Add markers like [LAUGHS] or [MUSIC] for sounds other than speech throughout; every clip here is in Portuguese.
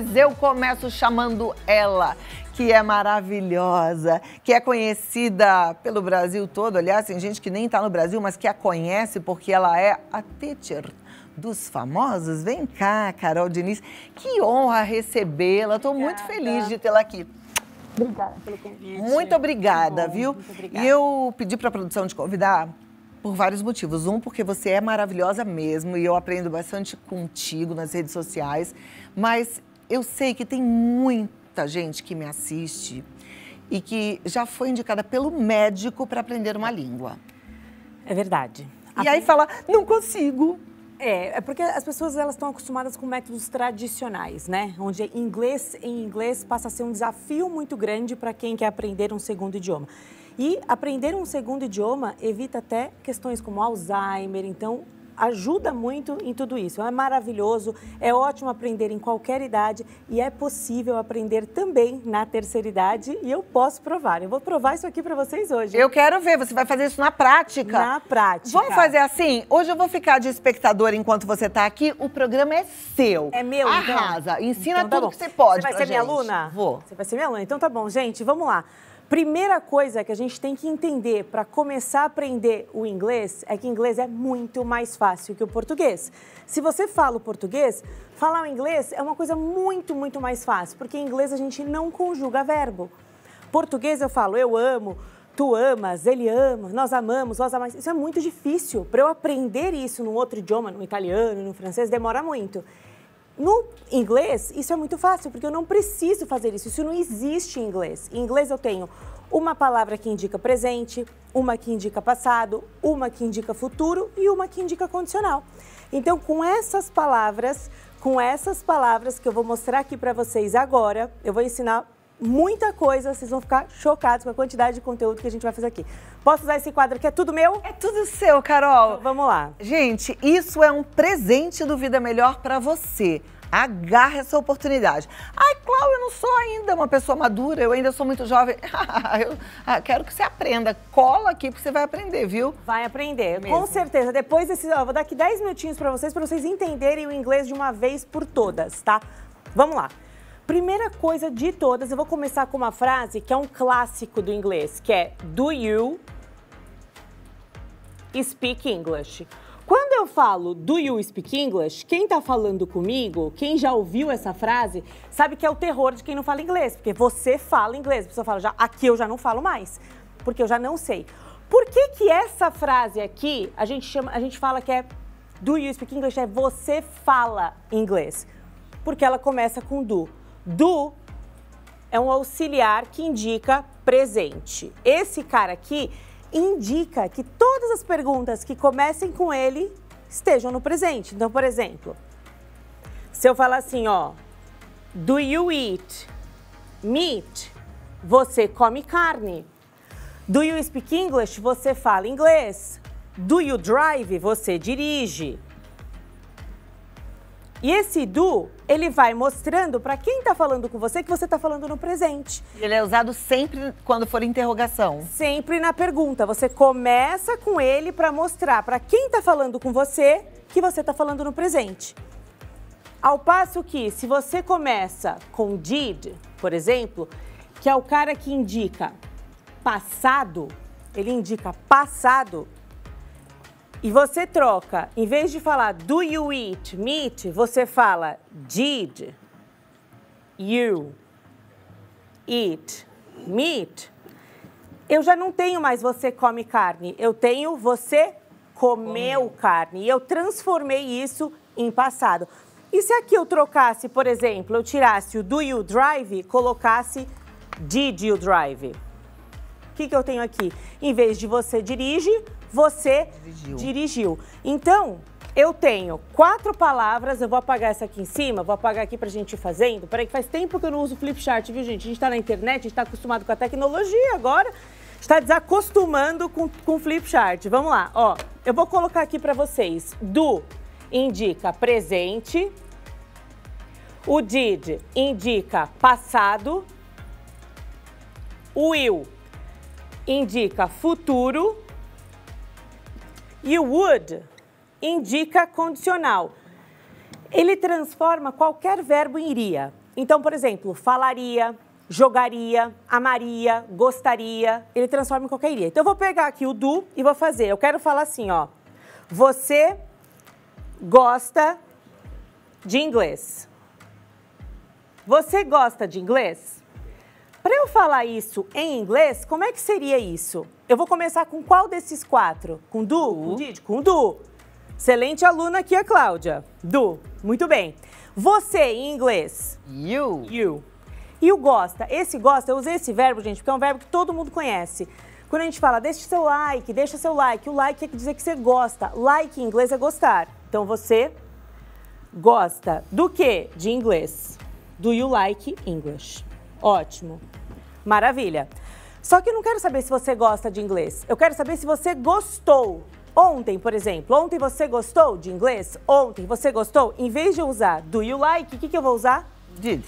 Mas eu começo chamando ela, que é maravilhosa, que é conhecida pelo Brasil todo. Aliás, tem gente que nem está no Brasil, mas que a conhece porque ela é a teacher dos famosos. Vem cá, Carol Diniz. Que honra recebê-la. Estou muito feliz de tê-la aqui. Obrigada pelo convite. Muito obrigada, muito viu? Muito obrigada. E eu pedi para a produção te convidar por vários motivos. Um, porque você é maravilhosa mesmo e eu aprendo bastante contigo nas redes sociais. Mas eu sei que tem muita gente que me assiste e que já foi indicada pelo médico para aprender uma língua. É verdade. E aí fala, não consigo. É, é porque as pessoas elas estão acostumadas com métodos tradicionais, né? Onde inglês em inglês passa a ser um desafio muito grande para quem quer aprender um segundo idioma. E aprender um segundo idioma evita até questões como Alzheimer, então ajuda muito em tudo isso. É maravilhoso, é ótimo aprender em qualquer idade e é possível aprender também na terceira idade e eu posso provar. Eu vou provar isso aqui para vocês hoje. Eu quero ver, você vai fazer isso na prática. Na prática. Vamos fazer assim? Hoje eu vou ficar de espectador enquanto você está aqui. O programa é seu. É meu, então. Arrasa. Então. Ensina então, tá tudo bom. que você pode Você vai ser gente. minha aluna? Vou. Você vai ser minha aluna. Então tá bom, gente, vamos lá. Primeira coisa que a gente tem que entender para começar a aprender o inglês é que inglês é muito mais fácil que o português. Se você fala o português, falar o inglês é uma coisa muito, muito mais fácil, porque em inglês a gente não conjuga verbo. Português eu falo eu amo, tu amas, ele ama, nós amamos, vós amamos. Isso é muito difícil. Para eu aprender isso num outro idioma, no italiano, no francês, demora muito. No inglês, isso é muito fácil, porque eu não preciso fazer isso. Isso não existe em inglês. Em inglês, eu tenho uma palavra que indica presente, uma que indica passado, uma que indica futuro e uma que indica condicional. Então, com essas palavras, com essas palavras que eu vou mostrar aqui para vocês agora, eu vou ensinar muita coisa, vocês vão ficar chocados com a quantidade de conteúdo que a gente vai fazer aqui. Posso usar esse quadro que é tudo meu? É tudo seu, Carol. Então, vamos lá. Gente, isso é um presente do Vida Melhor para você. Agarre essa oportunidade. Ai, Cláudia, eu não sou ainda uma pessoa madura, eu ainda sou muito jovem. [LAUGHS] eu ah, quero que você aprenda. Cola aqui porque você vai aprender, viu? Vai aprender, Mesmo. com certeza. Depois desse, ó, vou dar aqui 10 minutinhos para vocês, para vocês entenderem o inglês de uma vez por todas, tá? Vamos lá. Primeira coisa de todas, eu vou começar com uma frase que é um clássico do inglês, que é Do you speak English? Quando eu falo do you speak English, quem tá falando comigo, quem já ouviu essa frase, sabe que é o terror de quem não fala inglês, porque você fala inglês, a pessoa fala, já, aqui eu já não falo mais, porque eu já não sei. Por que que essa frase aqui, a gente, chama, a gente fala que é do you speak English, é você fala inglês? Porque ela começa com do. Do é um auxiliar que indica presente. Esse cara aqui indica que todas as perguntas que comecem com ele estejam no presente. Então, por exemplo, se eu falar assim, ó, do you eat meat? Você come carne. Do you speak English? Você fala inglês. Do you drive? Você dirige. E esse do, ele vai mostrando para quem está falando com você que você está falando no presente. Ele é usado sempre quando for interrogação. Sempre na pergunta. Você começa com ele para mostrar para quem está falando com você que você está falando no presente. Ao passo que, se você começa com did, por exemplo, que é o cara que indica passado, ele indica passado, e você troca, em vez de falar do you eat meat, você fala did you eat meat. Eu já não tenho mais você come carne, eu tenho você comeu carne. E eu transformei isso em passado. E se aqui eu trocasse, por exemplo, eu tirasse o do you drive, colocasse did you drive? O que, que eu tenho aqui? Em vez de você dirige, você dirigiu. dirigiu. Então, eu tenho quatro palavras, eu vou apagar essa aqui em cima, vou apagar aqui pra gente ir fazendo. Peraí que faz tempo que eu não uso flipchart, viu, gente? A gente tá na internet, a gente tá acostumado com a tecnologia agora. Está desacostumando com, com flipchart. Vamos lá, ó. Eu vou colocar aqui para vocês. Do indica presente. O did indica passado. O will indica futuro. E o would indica condicional. Ele transforma qualquer verbo em iria. Então, por exemplo, falaria, jogaria, amaria, gostaria. Ele transforma em qualquer iria. Então, eu vou pegar aqui o do e vou fazer. Eu quero falar assim, ó. Você gosta de inglês. Você gosta de inglês? falar isso em inglês, como é que seria isso? Eu vou começar com qual desses quatro? Com Du? Uh. Com Didi? Com Du. Excelente aluna aqui, a Cláudia. Du, muito bem. Você, em inglês? You. You. E o gosta? Esse gosta, eu usei esse verbo, gente, porque é um verbo que todo mundo conhece. Quando a gente fala, deixa seu like, deixa seu like, o like é dizer que você gosta. Like em inglês é gostar. Então você gosta do que de inglês? Do you like English? Ótimo. Maravilha. Só que eu não quero saber se você gosta de inglês. Eu quero saber se você gostou. Ontem, por exemplo, ontem você gostou de inglês? Ontem você gostou? Em vez de usar do you like, o que, que eu vou usar? Did.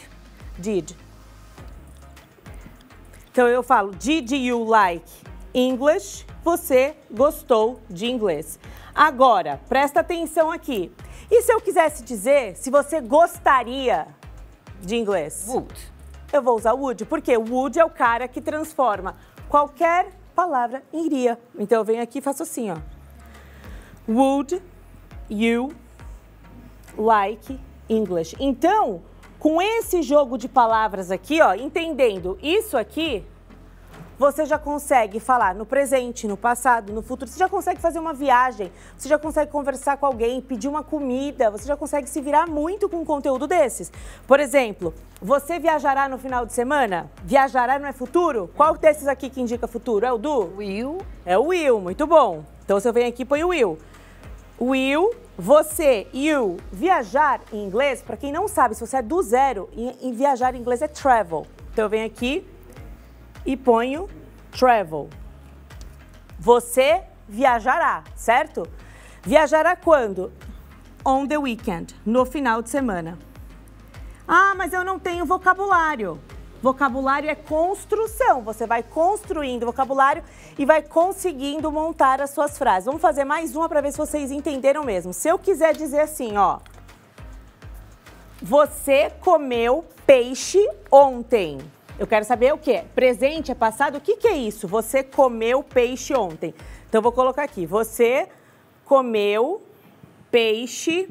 Did. Então eu falo, did you like English? Você gostou de inglês. Agora, presta atenção aqui. E se eu quisesse dizer se você gostaria de inglês? Would eu vou usar would, porque would é o cara que transforma qualquer palavra em iria. Então eu venho aqui e faço assim, ó. Would you like English? Então, com esse jogo de palavras aqui, ó, entendendo isso aqui, você já consegue falar no presente, no passado, no futuro. Você já consegue fazer uma viagem, você já consegue conversar com alguém, pedir uma comida, você já consegue se virar muito com um conteúdo desses. Por exemplo, você viajará no final de semana? Viajará não é futuro? Qual desses aqui que indica futuro? É o do? Will. É o Will, muito bom. Então se eu venho aqui e ponho Will. Will, você, you, viajar em inglês, para quem não sabe, se você é do zero, em, em viajar em inglês é travel. Então eu venho aqui, e ponho travel. Você viajará, certo? Viajará quando? On the weekend, no final de semana. Ah, mas eu não tenho vocabulário. Vocabulário é construção. Você vai construindo vocabulário e vai conseguindo montar as suas frases. Vamos fazer mais uma para ver se vocês entenderam mesmo. Se eu quiser dizer assim, ó. Você comeu peixe ontem. Eu quero saber o que é. Presente é passado? O que, que é isso? Você comeu peixe ontem. Então, vou colocar aqui. Você comeu peixe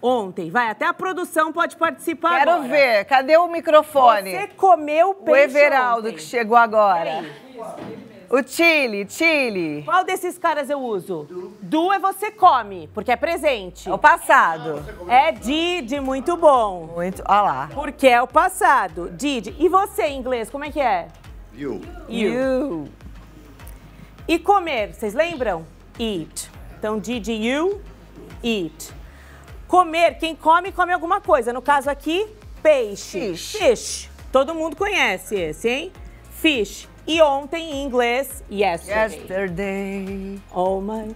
ontem. Vai, até a produção pode participar Quero agora. ver. Cadê o microfone? Você comeu peixe ontem. O Everaldo ontem. que chegou agora. Peraí. O Chile, Chile. Qual desses caras eu uso? Du. Du é você come, porque é presente. É o passado. é, é Did, muito bom. Muito, olha lá. Porque é o passado. Did. E você, em inglês, como é que é? You. You. you. E comer, vocês lembram? Eat. Então, did you eat? Comer, quem come, come alguma coisa. No caso aqui, peixe. Fish. Fish. Todo mundo conhece esse, hein? Fish. E ontem, em inglês, yesterday. Yesterday. Oh my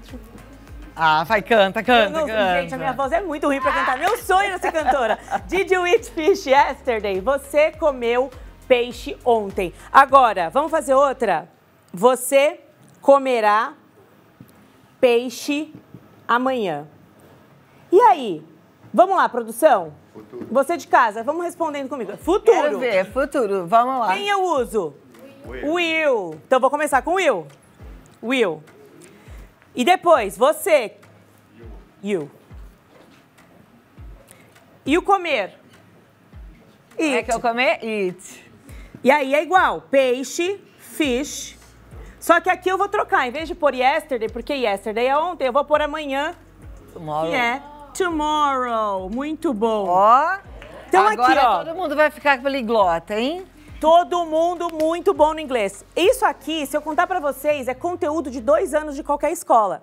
Ah, vai, canta, canta, não, canta. Gente, a minha voz é muito ruim pra cantar. Meu sonho era ser cantora. [LAUGHS] Did you eat fish yesterday? Você comeu peixe ontem. Agora, vamos fazer outra? Você comerá peixe amanhã. E aí? Vamos lá, produção? Futuro. Você de casa, vamos respondendo comigo. Futuro. Quero ver, futuro, vamos lá. Quem eu uso? Will. Will. Então vou começar com Will. Will. E depois, você. You. E o comer? É Eat. É que eu comer? Eat. E aí é igual, peixe, fish. Só que aqui eu vou trocar, em vez de pôr yesterday, porque yesterday é ontem, eu vou pôr amanhã. Tomorrow. Que é tomorrow. Muito bom. Ó. Então Agora aqui, ó. todo mundo vai ficar com poliglota, hein? Todo mundo muito bom no inglês. Isso aqui, se eu contar para vocês, é conteúdo de dois anos de qualquer escola.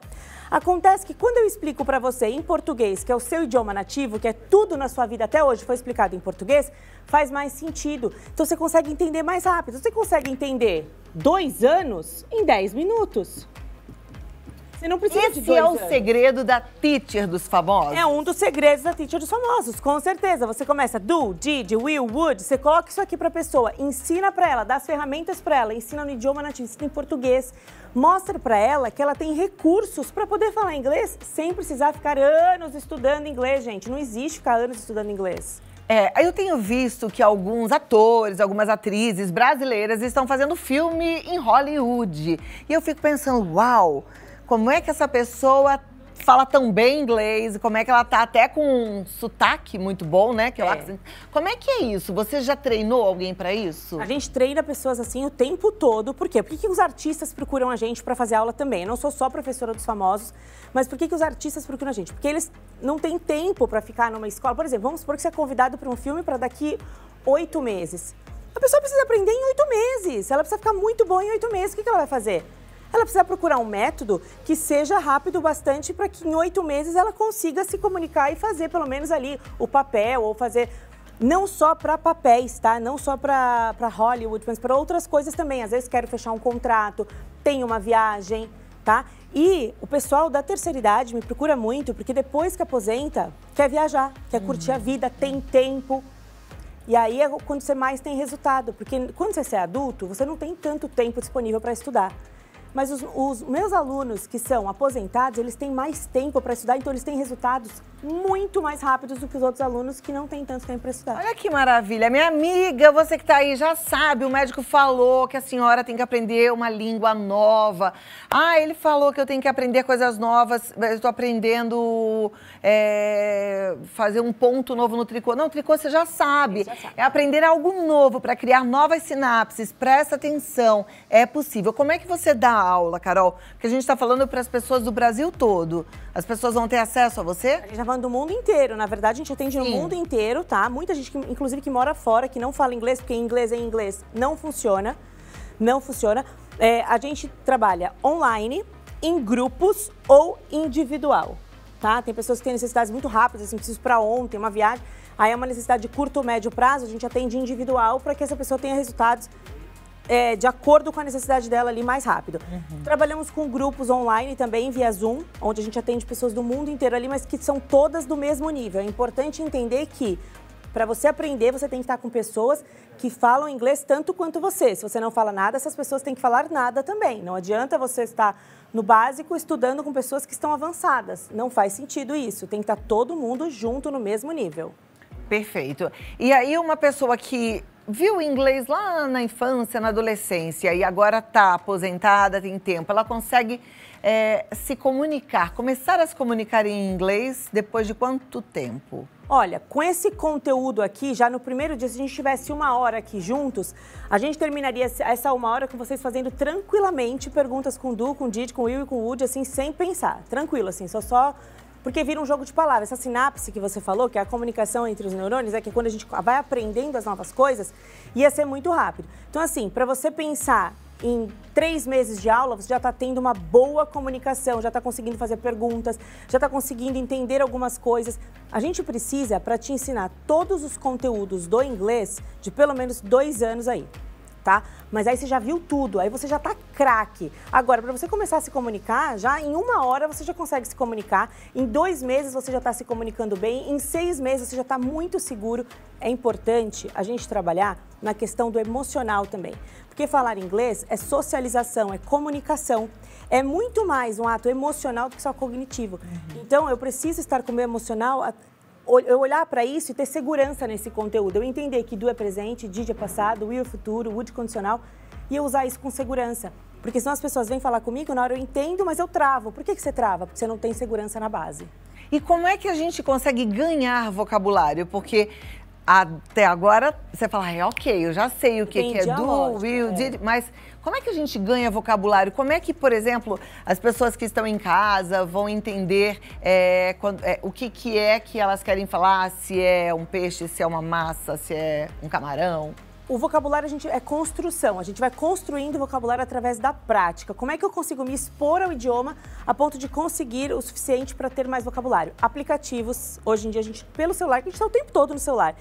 Acontece que quando eu explico para você em português, que é o seu idioma nativo, que é tudo na sua vida até hoje foi explicado em português, faz mais sentido. Então você consegue entender mais rápido. Você consegue entender dois anos em dez minutos. E não precisa Esse de dois é o anos. segredo da teacher dos famosos? É um dos segredos da teacher dos famosos, com certeza. Você começa do, did, will, would, você coloca isso aqui pra pessoa, ensina pra ela, dá as ferramentas pra ela, ensina no idioma nativo, ensina em português, mostra pra ela que ela tem recursos pra poder falar inglês sem precisar ficar anos estudando inglês, gente. Não existe ficar anos estudando inglês. É, eu tenho visto que alguns atores, algumas atrizes brasileiras estão fazendo filme em Hollywood. E eu fico pensando, uau, como é que essa pessoa fala tão bem inglês, como é que ela tá até com um sotaque muito bom, né? Que é. Como é que é isso? Você já treinou alguém para isso? A gente treina pessoas assim o tempo todo. Por quê? Por que, que os artistas procuram a gente para fazer aula também? Eu não sou só professora dos famosos, mas por que, que os artistas procuram a gente? Porque eles não têm tempo para ficar numa escola. Por exemplo, vamos supor que você é convidado para um filme para daqui oito meses. A pessoa precisa aprender em oito meses. Ela precisa ficar muito boa em oito meses. O que, que ela vai fazer? ela precisa procurar um método que seja rápido bastante para que em oito meses ela consiga se comunicar e fazer pelo menos ali o papel ou fazer não só para papéis, tá? Não só para Hollywood, mas para outras coisas também. Às vezes quero fechar um contrato, tenho uma viagem, tá? E o pessoal da terceira idade me procura muito, porque depois que aposenta, quer viajar, quer uhum. curtir a vida, tem tempo. E aí é quando você mais tem resultado, porque quando você é adulto, você não tem tanto tempo disponível para estudar. Mas os, os meus alunos que são aposentados, eles têm mais tempo para estudar, então eles têm resultados muito mais rápidos do que os outros alunos que não têm tanto tempo para estudar. Olha que maravilha. Minha amiga, você que está aí já sabe, o médico falou que a senhora tem que aprender uma língua nova. Ah, ele falou que eu tenho que aprender coisas novas, eu estou aprendendo é, fazer um ponto novo no tricô. Não, tricô você já sabe. já sabe. É aprender algo novo para criar novas sinapses. Presta atenção, é possível. Como é que você dá aula, Carol? Porque a gente está falando para as pessoas do Brasil todo. As pessoas vão ter acesso a você? A gente está falando do mundo inteiro. Na verdade, a gente atende Sim. no mundo inteiro, tá? Muita gente, que, inclusive, que mora fora, que não fala inglês, porque inglês é inglês, não funciona. Não funciona. É, a gente trabalha online, em grupos ou individual. Tá? Tem pessoas que têm necessidades muito rápidas, assim, preciso para ontem, uma viagem. Aí é uma necessidade de curto ou médio prazo, a gente atende individual para que essa pessoa tenha resultados é, de acordo com a necessidade dela ali mais rápido. Uhum. Trabalhamos com grupos online também via Zoom, onde a gente atende pessoas do mundo inteiro ali, mas que são todas do mesmo nível. É importante entender que para você aprender, você tem que estar com pessoas que falam inglês tanto quanto você. Se você não fala nada, essas pessoas têm que falar nada também. Não adianta você estar no básico estudando com pessoas que estão avançadas. Não faz sentido isso. Tem que estar todo mundo junto no mesmo nível. Perfeito. E aí uma pessoa que viu inglês lá na infância, na adolescência e agora está aposentada, tem tempo, ela consegue é, se comunicar, começar a se comunicar em inglês depois de quanto tempo? Olha, com esse conteúdo aqui, já no primeiro dia, se a gente tivesse uma hora aqui juntos, a gente terminaria essa uma hora com vocês fazendo tranquilamente perguntas com o Du, com o Didi, com o Will e com o Woody, assim, sem pensar. Tranquilo, assim, só só porque vira um jogo de palavras. Essa sinapse que você falou, que é a comunicação entre os neurônios, é que quando a gente vai aprendendo as novas coisas, ia ser muito rápido. Então, assim, para você pensar em três meses de aula, você já está tendo uma boa comunicação, já está conseguindo fazer perguntas, já está conseguindo entender algumas coisas. A gente precisa, para te ensinar todos os conteúdos do inglês, de pelo menos dois anos aí tá? Mas aí você já viu tudo, aí você já tá craque. Agora, para você começar a se comunicar, já em uma hora você já consegue se comunicar, em dois meses você já está se comunicando bem, em seis meses você já está muito seguro. É importante a gente trabalhar na questão do emocional também. Porque falar inglês é socialização, é comunicação. É muito mais um ato emocional do que só cognitivo. Uhum. Então, eu preciso estar com o meu emocional eu olhar para isso e ter segurança nesse conteúdo. Eu entender que do é presente, Didi é passado, Will é futuro, Wood condicional, e eu usar isso com segurança. Porque senão as pessoas vêm falar comigo, na hora eu entendo, mas eu travo. Por que, que você trava? Porque você não tem segurança na base. E como é que a gente consegue ganhar vocabulário? Porque até agora você fala, ah, é ok, eu já sei o que, que é do, will, é. did, mas como é que a gente ganha vocabulário? Como é que, por exemplo, as pessoas que estão em casa vão entender é, quando, é, o que, que é que elas querem falar? Se é um peixe, se é uma massa, se é um camarão? O vocabulário a gente é construção, a gente vai construindo o vocabulário através da prática. Como é que eu consigo me expor ao idioma a ponto de conseguir o suficiente para ter mais vocabulário? Aplicativos, hoje em dia a gente pelo celular, a gente está o tempo todo no celular.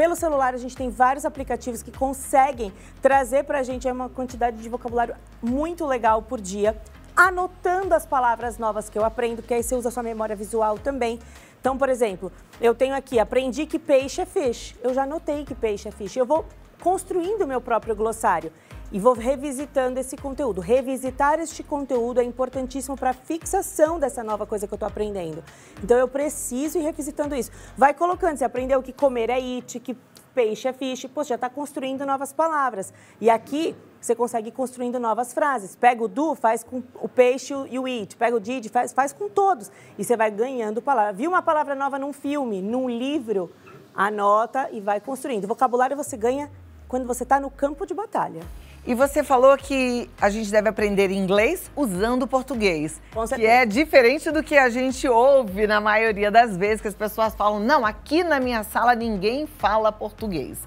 Pelo celular, a gente tem vários aplicativos que conseguem trazer para a gente uma quantidade de vocabulário muito legal por dia, anotando as palavras novas que eu aprendo, que aí você usa sua memória visual também. Então, por exemplo, eu tenho aqui, aprendi que peixe é fish. Eu já anotei que peixe é fish. Eu vou construindo o meu próprio glossário e vou revisitando esse conteúdo. Revisitar este conteúdo é importantíssimo para a fixação dessa nova coisa que eu estou aprendendo. Então eu preciso ir revisitando isso. Vai colocando, você aprendeu que comer é it, que peixe é fish, pô, já está construindo novas palavras. E aqui você consegue ir construindo novas frases. Pega o do, faz com o peixe e o it. Pega o did, faz, faz com todos. E você vai ganhando palavra. Viu uma palavra nova num filme, num livro? Anota e vai construindo. Vocabulário você ganha quando você está no campo de batalha. E você falou que a gente deve aprender inglês usando português. Com Que é diferente do que a gente ouve na maioria das vezes, que as pessoas falam, não, aqui na minha sala ninguém fala português.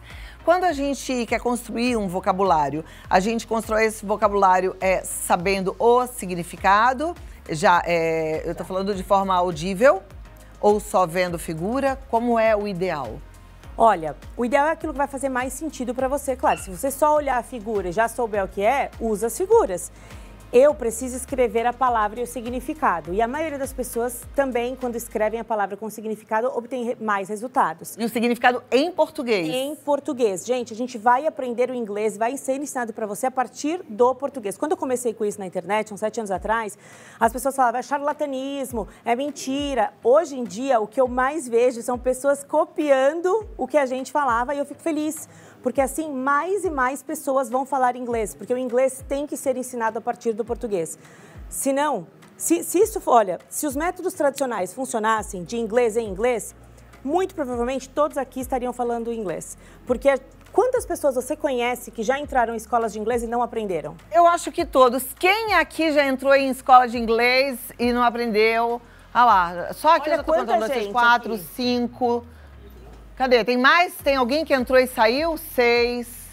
Quando a gente quer construir um vocabulário, a gente constrói esse vocabulário é, sabendo o significado, já é, eu estou falando de forma audível, ou só vendo figura, como é o ideal? Olha, o ideal é aquilo que vai fazer mais sentido para você. Claro, se você só olhar a figura e já souber o que é, usa as figuras eu preciso escrever a palavra e o significado. E a maioria das pessoas também, quando escrevem a palavra com significado, obtém mais resultados. E o significado em português? Em português. Gente, a gente vai aprender o inglês, vai ser ensinado para você a partir do português. Quando eu comecei com isso na internet, uns sete anos atrás, as pessoas falavam, é charlatanismo, é mentira. Hoje em dia, o que eu mais vejo são pessoas copiando o que a gente falava e eu fico feliz porque assim mais e mais pessoas vão falar inglês, porque o inglês tem que ser ensinado a partir do português. Se não, se, isso, olha, se os métodos tradicionais funcionassem de inglês em inglês, muito provavelmente todos aqui estariam falando inglês, porque é, Quantas pessoas você conhece que já entraram em escolas de inglês e não aprenderam? Eu acho que todos. Quem aqui já entrou em escola de inglês e não aprendeu? Ah lá, só aqui Olha, eu já tô contando Cadê? Tem mais? Tem alguém que entrou e saiu? Seis.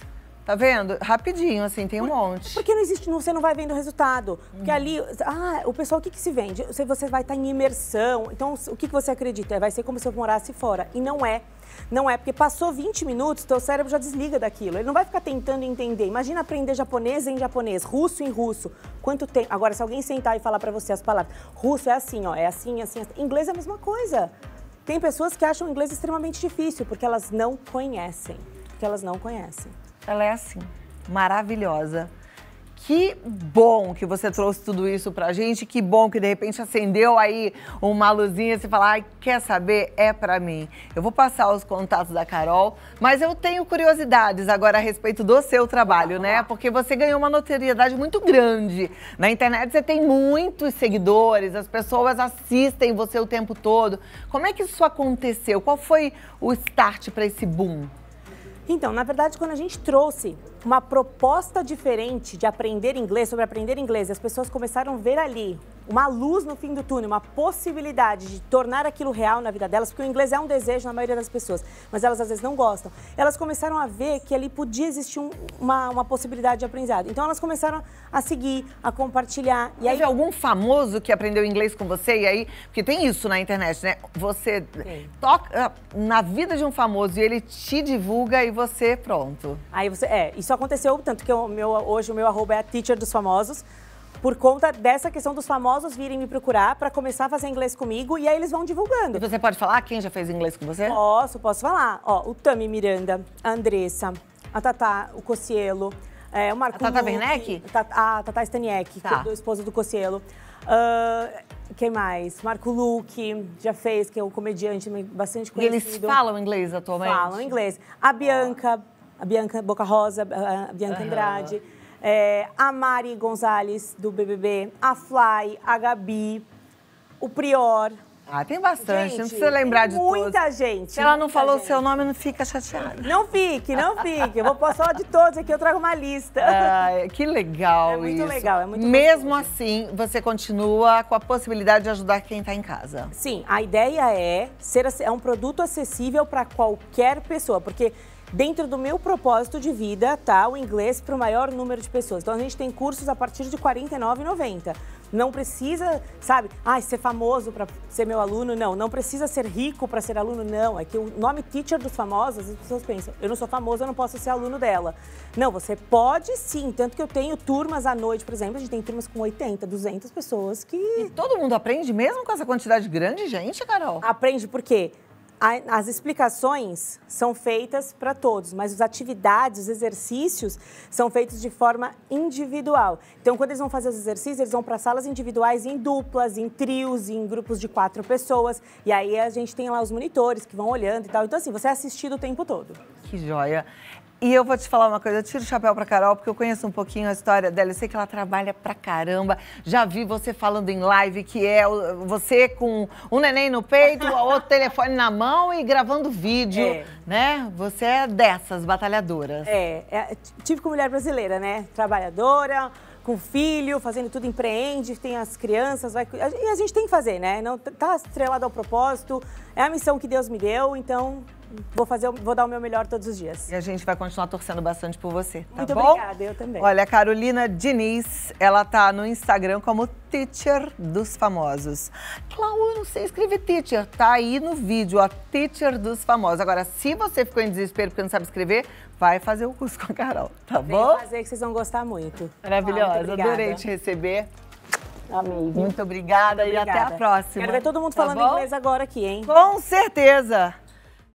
Tá vendo? Rapidinho, assim, tem um Por, monte. Porque não existe, você não vai vendo o resultado. Porque ali, ah, o pessoal, o que, que se vende? Você, você vai estar tá em imersão. Então, o que, que você acredita? Vai ser como se eu morasse fora. E não é. Não é, porque passou 20 minutos, teu cérebro já desliga daquilo. Ele não vai ficar tentando entender. Imagina aprender japonês em japonês, russo em russo. Quanto tempo? Agora, se alguém sentar e falar para você as palavras, russo é assim, ó, é assim, assim, assim. Inglês é a mesma coisa. Tem pessoas que acham o inglês extremamente difícil porque elas não conhecem. Porque elas não conhecem. Ela é assim, maravilhosa, que bom que você trouxe tudo isso pra gente. Que bom que de repente acendeu aí uma luzinha e você fala: ai, quer saber? É pra mim. Eu vou passar os contatos da Carol, mas eu tenho curiosidades agora a respeito do seu trabalho, né? Porque você ganhou uma notoriedade muito grande. Na internet você tem muitos seguidores, as pessoas assistem você o tempo todo. Como é que isso aconteceu? Qual foi o start para esse boom? Então, na verdade, quando a gente trouxe uma proposta diferente de aprender inglês, sobre aprender inglês. As pessoas começaram a ver ali uma luz no fim do túnel, uma possibilidade de tornar aquilo real na vida delas, porque o inglês é um desejo na maioria das pessoas, mas elas às vezes não gostam. Elas começaram a ver que ali podia existir um, uma, uma possibilidade de aprendizado. Então elas começaram a seguir, a compartilhar. E Teve aí... algum famoso que aprendeu inglês com você? E aí, porque tem isso na internet, né? Você Sim. toca na vida de um famoso e ele te divulga e você, pronto. Aí você, é, isso isso aconteceu, tanto que o meu, hoje o meu arroba é a teacher dos famosos, por conta dessa questão dos famosos virem me procurar para começar a fazer inglês comigo e aí eles vão divulgando. E você pode falar quem já fez inglês com você? Posso, posso falar. Ó, o Tami Miranda, a Andressa, a Tatá, o Cocielo, é, o Marco A Tata Werneck? A Tata Staniek, tá. que é esposa do Cocielo. Uh, quem mais? Marco Luque, já fez, que é um comediante bastante conhecido. E eles falam inglês atualmente? Falam inglês. A Bianca, a Bianca Boca Rosa, a Bianca Andrade, é, a Mari Gonzalez, do BBB, a Fly, a Gabi, o Prior. Ah, tem bastante, gente, não precisa lembrar de muita todos. Muita gente. Se ela não falou o seu nome, não fica chateada. Não fique, não fique. Eu vou passar de todos aqui, eu trago uma lista. Ah, que legal isso. é muito isso. legal, é muito Mesmo gostoso. assim, você continua com a possibilidade de ajudar quem está em casa. Sim, a ideia é ser é um produto acessível para qualquer pessoa, porque Dentro do meu propósito de vida, tá? O inglês para o maior número de pessoas. Então a gente tem cursos a partir de R$ 49,90. Não precisa, sabe, ah, ser famoso para ser meu aluno, não. Não precisa ser rico para ser aluno, não. É que o nome teacher dos famosos, as pessoas pensam, eu não sou famoso, eu não posso ser aluno dela. Não, você pode sim. Tanto que eu tenho turmas à noite, por exemplo, a gente tem turmas com 80, 200 pessoas que. E todo mundo aprende mesmo com essa quantidade grande de gente, Carol? Aprende por quê? as explicações são feitas para todos, mas as atividades, os exercícios são feitos de forma individual. Então, quando eles vão fazer os exercícios, eles vão para salas individuais, em duplas, em trios, em grupos de quatro pessoas. E aí a gente tem lá os monitores que vão olhando e tal. Então, assim, você é assistido o tempo todo. Que joia. E eu vou te falar uma coisa, eu tiro o chapéu pra Carol, porque eu conheço um pouquinho a história dela. Eu sei que ela trabalha pra caramba. Já vi você falando em live que é você com um neném no peito, outro [LAUGHS] telefone na mão e gravando vídeo, é. né? Você é dessas batalhadoras. É, é tive com mulher brasileira, né? Trabalhadora, com filho, fazendo tudo, empreende, tem as crianças, vai... e a gente tem que fazer, né? Não tá estrelado ao propósito, é a missão que Deus me deu, então vou fazer, vou dar o meu melhor todos os dias. E a gente vai continuar torcendo bastante por você, tá Muito bom? Muito obrigada, eu também. Olha, a Carolina Diniz, ela tá no Instagram como Teacher dos Famosos. Clau, eu não sei escrever Teacher, tá aí no vídeo, ó, Teacher dos Famosos. Agora, se você ficou em desespero porque não sabe escrever, vai fazer o curso [LAUGHS] com a Carol, tá Vem bom? Vem fazer que vocês vão gostar muito. Maravilhosa, ah, adorei te receber. Amém. Muito obrigada, obrigada, e até a próxima. Quero ver todo mundo tá falando bom? inglês agora aqui, hein? Com certeza.